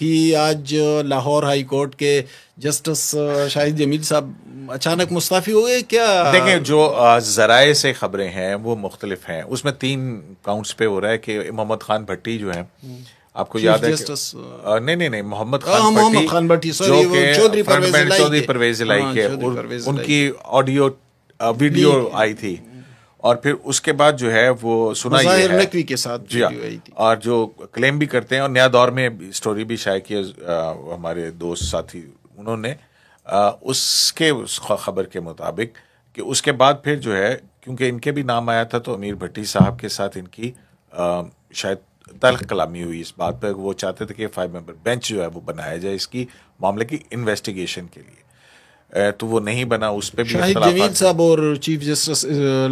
थी आज Lahore high court के जस्टिस शाहिद जमील साहब अचानक मुस्ताफ़ी हो गए क्या देखिए जो ज़राए से ख़बरें हैं वो मुख्तलिफ हैं उसमें तीन काउंट्स पे हो रहा है कि मोहम्मद खान भट्टी जो है हम्म। आपको याद है जस्टिस नहीं नहीं नहीं मोहम्मद खान हाँ, खान भट्टी जो चौधरी परवेज लाई हाँ, के उनकी ऑडियो वीडियो आई थी और फिर उसके बाद जो है वो सुना ये है नकवी के साथ जी हाँ। और जो क्लेम भी करते हैं और नया दौर में स्टोरी भी शायद की हमारे दोस्त साथी उन्होंने उसके उस खबर के मुताबिक कि उसके बाद फिर जो है क्योंकि इनके भी नाम आया था तो अमीर भट्टी साहब के साथ इनकी शायद तलख कलामी हुई इस बात पर वो चाहते थे कि फाइव मेंबर बेंच जो है वो बनाया जाए इसकी मामले की इन्वेस्टिगेशन के लिए तो वो नहीं बना उस पर भी जवीद साहब और chief justice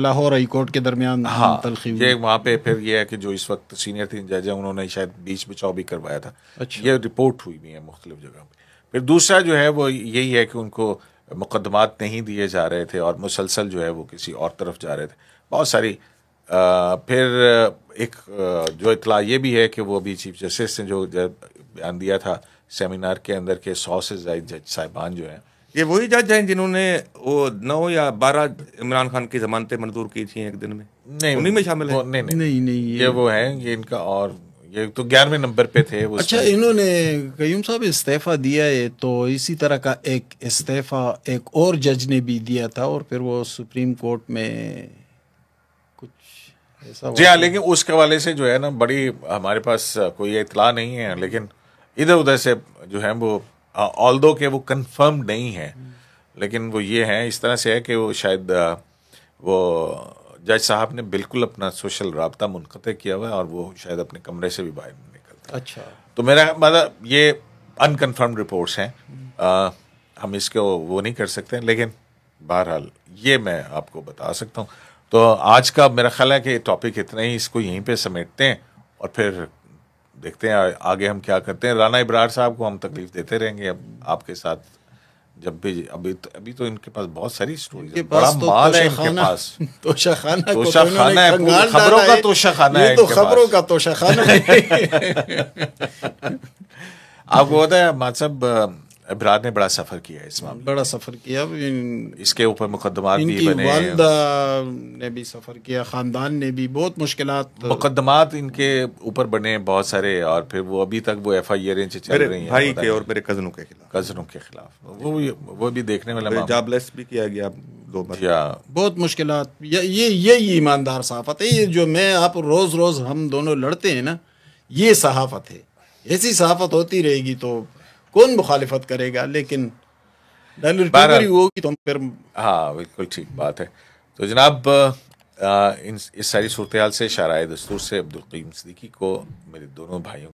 Lahore high court के दरमियान हाँ ये वहाँ पे फिर ये है कि जो इस वक्त सीनियर थी जज हैं उन्होंने शायद बीच बचाव भी करवाया था अच्छा। ये रिपोर्ट हुई भी है मुख्तलिफ जगह पर फिर दूसरा जो है वो यही है कि उनको मुकदमात नहीं दिए जा रहे थे और मुसलसल जो है वो किसी और तरफ जा रहे थे बहुत सारी फिर एक जो इतला ये भी है कि वो अभी चीफ जस्टिस ने जो बयान दिया था सेमिनार के अंदर के सौ से जायद जज साहिबान जो हैं ये वही जज हैं जिन्होंने वो नौ या बारह इमरान खान की जमानतें मंजूर की थी एक दिन में नहीं उन्हीं में शामिल है नहीं नहीं, नहीं, नहीं ये, ये वो है ये इनका और ये तो ग्यारहवें नंबर पे थे वो अच्छा इन्होंने कयूम साहब इस्तीफ़ा दिया है तो इसी तरह का एक इस्तीफ़ा एक और जज ने भी दिया था और फिर वो सुप्रीम कोर्ट में कुछ जी हाँ लेकिन उसके वाले से जो है ना बड़ी हमारे पास कोई इतला नहीं है लेकिन इधर उधर से जो है वो ऑल दो के वो कन्फर्म नहीं है लेकिन वो ये है इस तरह से है कि वो शायद वो जज साहब ने बिल्कुल अपना सोशल रबता मुनक़ किया हुआ है और वो शायद अपने कमरे से भी बाहर निकलता अच्छा तो मेरा मतलब ये अनकन्फर्म रिपोर्ट्स हैं हम इसको वो नहीं कर सकते लेकिन बहरहाल ये मैं आपको बता सकता हूँ तो आज का मेरा ख्याल है कि टॉपिक इतना ही इसको यहीं पे समेटते हैं और फिर देखते हैं आगे हम क्या करते हैं राना इब्रार साहब को हम तकलीफ देते रहेंगे अब आपके साथ जब भी अभी तो अभी तो इनके पास बहुत सारी स्टोरी है बड़ा तो माल है इनके पास तोशा खाना तोशा खाना है खबरों का तोशा खाना है तो खबरों का तोशा खाना है आपको पता है मात साहब अबरार ने बड़ा सफर किया इस मामले बड़ा सफर किया इसके ऊपर मुकदमा भी बने वालदा ने भी सफर किया खानदान ने भी बहुत मुश्किल मुकदमात इनके ऊपर बने बहुत सारे और फिर वो अभी तक वो एफ आई आर चल रही हैं भाई कजनों के खिलाफ कजनों के वो वो भी देखने वाला जॉबलेस भी किया गया बहुत मुश्किल ये यही ईमानदार सहाफत है ये जो मैं आप रोज रोज हम दोनों लड़ते हैं ना ये सहाफत है ऐसी सहाफत होती रहेगी तो कौन मुखालिफत करेगा लेकिन होगी तो फिर हाँ बिल्कुल ठीक बात है तो जनाब इन इस सारी सूरत हाल से शराय दस्तूर से अब्दुल सदीकी को मेरे दोनों भाइयों